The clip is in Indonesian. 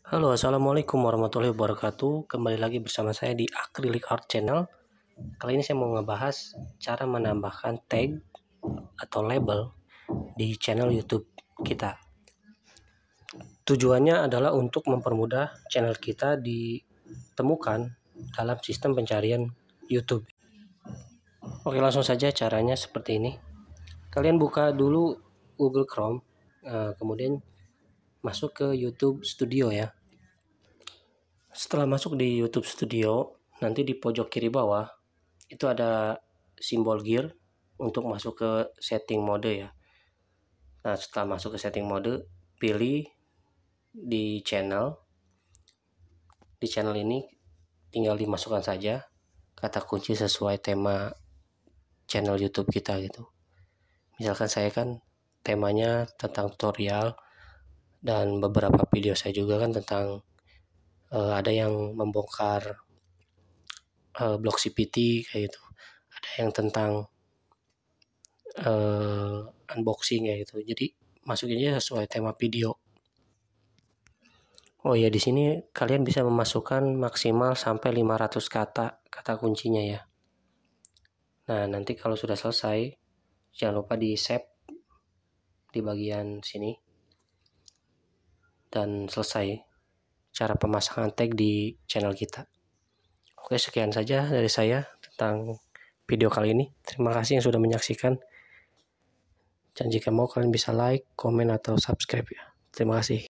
Halo, Assalamualaikum warahmatullahi wabarakatuh. Kembali lagi bersama saya di Acrylic Art Channel. Kali ini saya mau ngebahas cara menambahkan tag atau label di channel YouTube kita. Tujuannya adalah untuk mempermudah channel kita ditemukan dalam sistem pencarian YouTube. Oke, langsung saja caranya seperti ini. Kalian buka dulu Google Chrome, eh, kemudian masuk ke YouTube Studio ya. Setelah masuk di YouTube Studio, nanti di pojok kiri bawah itu ada simbol gear untuk masuk ke setting mode ya. Nah, setelah masuk ke setting mode, pilih di channel. Di channel ini tinggal dimasukkan saja kata kunci sesuai tema channel YouTube kita gitu. Misalkan saya kan temanya tentang tutorial dan beberapa video saya juga kan tentang uh, ada yang membongkar uh, blok CPT kayak gitu ada yang tentang uh, unboxing kayak gitu jadi masukinnya sesuai tema video Oh ya di sini kalian bisa memasukkan maksimal sampai 500 kata kata kuncinya ya. Nah, nanti kalau sudah selesai jangan lupa di save di bagian sini dan selesai cara pemasangan tag di channel kita. Oke, sekian saja dari saya tentang video kali ini. Terima kasih yang sudah menyaksikan. Dan jika mau kalian bisa like, komen, atau subscribe ya. Terima kasih.